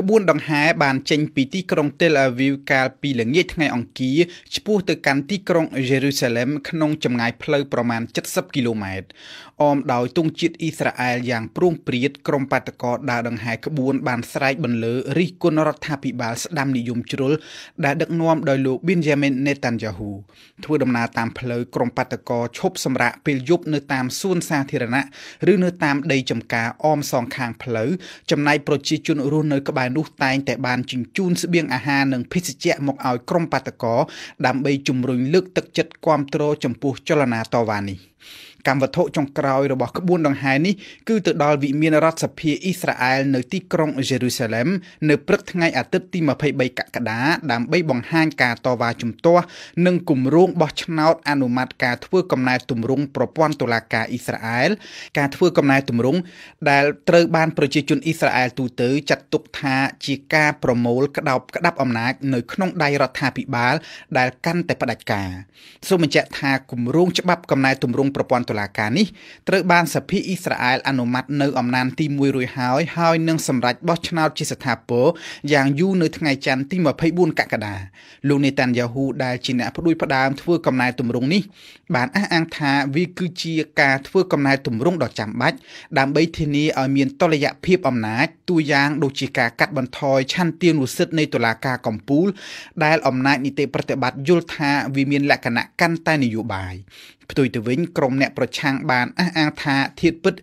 ក្បួនដង្ហែបានចេញពីទីក្រុង Tel Aviv កាលពីល្ងាចថ្ងៃអង្គារឆ្ពោះទៅកាន់ទីក្រុង Jerusalem ក្នុងចម្ងាយផ្លូវប្រមាណ70គីឡូម៉ែត្រអមដោយទង់ជាតិអ៊ីស្រាអែលយ៉ាងព្រោងព្រាតក្រុមបាតកោដើរដង្ហែក្បួនបានស្រែកបន្លឺរិះគន់រដ្ឋាភិបាលស្ដាំនិយមជ្រុលដែលដឹកនាំដោយលោក Benjamin Netanyahu ធ្វើដំណើរតាមផ្លូវក្រុមបាតកោឈប់សម្រាកពេលយប់នៅតាមសួនសាធារណៈឬនៅតាមដីចំការអមសងខាង ផ្លូវចំណែកប្រជាជនរស់នៅក្បែរខ្មែរនោះតែងតែបានជញ្ជូនស្បៀងអាហារនិងភេសជ្ជៈមកឲ្យក្រុមបាតកោដើម្បីជំរុញលើកទឹកចិត្តគាំទ្រចំពោះចលនាតវ៉ានេះកម្មវត្ថុចុងក្រោយរបស់ក្បួនដង្ហែនេះគឺទៅដល់វិមានរដ្ឋសភាអ៊ីស្រាអែលនៅទីក្រុងយេរូសាឡិមនៅព្រឹកថ្ងៃអាទិត្យទី23កក្កដាដើម្បីបង្ហាញការតវ៉ាជំទាស់និងគម្រោងបោះឆ្នោតអនុម័តការធ្វើកំណែទម្រង់ប្រព័ន្ធតុលាការអ៊ីស្រាអែលការធ្វើកំណែទម្រង់ដែលត្រូវបានប្រជាជនអ៊ីស្រាអែលទូទៅចាត់ទុកថាជាការប្រមូលក្តោបក្តាប់អំណាចនៅក្នុងដៃរដ្ឋាភិបាល ដែលកាន់តែផ្ដាច់ការសូមបញ្ជាក់ថាគម្រោងច្បាប់កំណែទម្រង់ប្រព័ន្ធតុលាការនេះត្រូវបាន សភាអ៊ីស្រាអែលអនុម័តនៅអំណានទី1រួចហើយហើយនឹងសម្រេចបោះឆ្នោតជាស្ថាពរយ៉ាងយូរនៅថ្ងៃច័ន្ទទី24កក្កដាលោកនេតានយ៉ាហ៊ូដែលជាអ្នកផ្ដួចផ្ដើមធ្វើកំណែទម្រង់នេះ បានអះអាងថាវាគឺជាការធ្វើកំណែទម្រង់ដ៏ចាំបាច់ដើម្បីធានាឲ្យមានតុល្យភាពអំណាចទូយ៉ាងដូចជាការកាត់បន្ថយឆន្ទានុសិទ្ធិនៃតុលាការកំពូលដែលអំណាចនីតិប្រតិបត្តិយល់ថាវាមានលក្ខណៈកាន់តែនយោបាយផ្ទុយទៅវិញក្រុមអ្នកប្រឆាំងបានអះអាងថាធៀបពិត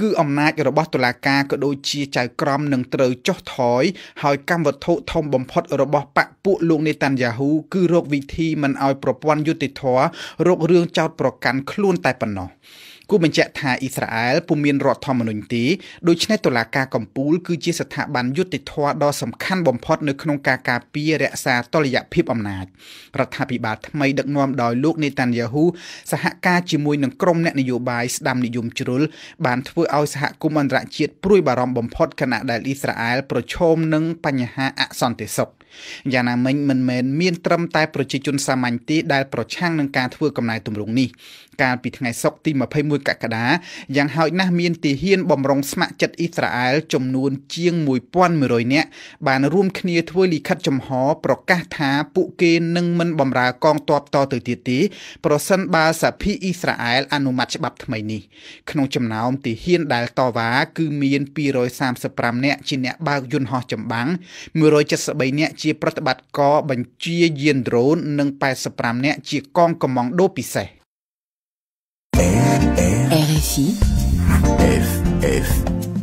គឺអំណាចរបស់តុលាការក៏ដូចជាចៅក្រមនឹងត្រូវចុះថយហើយកម្មវត្ថុធំបំផុតរបស់បកពួកលោកនេតាន់យ៉ាហ៊ូគឺរកវិធីមិនឲ្យប្រព័ន្ធយុតិធធររករឿងចោតប្រកាន់ខ្លួនតែប៉ុណ្ណោះ។គូបញ្ជាក់ថាអ៊ីស្រាអែលពុំមានរដ្ឋធម្មនុញ្ញទេដូច្នេះតុលាការកំពូលគឺជាស្ថាប័នយុត្តិធម៌ដ៏សំខាន់បំផុតនៅក្នុងការការពាររក្សាតុល្យភាពអំណាចរដ្ឋាភិបាលថ្មីដឹកនាំដោយលោកនេតាន់យ៉ាហ៊ូសហការជាមួយនឹងក្រុមអ្នកនយោបាយស្ដាំនិយមជ្រុលបានធ្វើឲ្យសហគមន៍អន្តរជាតិព្រួយបារម្ភបំផុតខណៈដែលអ៊ីស្រាអែលប្រឈមនឹងបញ្ហាអសន្តិសុខយ៉ាងណាមិញមិនមែនមានត្រឹមតែប្រជាជនសាមញ្ញទេដែល ប្រឆាំងនឹងការធ្វើកំណែទម្រង់នេះកាលពីថ្ងៃសុក្រទី21កក្កដាយ៉ាងហោចណាស់មានទាហានបំរុងស្ម័គ្រចិត្តអ៊ីស្រាអែលចំនួន ជាង1100នាក់បានរួមគ្នាធ្វើលិខិតចំហប្រកាសថាពួកគេនឹងមិនបម្រើកងទ័ពតទៅទៀតទេប្រសិនបើសាភីអ៊ីស្រាអែលអនុម័តច្បាប់ថ្មីនេះក្នុងចំណោមទាហានដែលតវ៉ាគឺមាន235នាក់ជាអ្នកបើកយន្តហោះចម្បាំង173នាក់ជាប្រតិបត្តិការបញ្ជាយានដ្រូននិង85នាក់ជាកងកម្លាំងដូពិសេស RFI FFI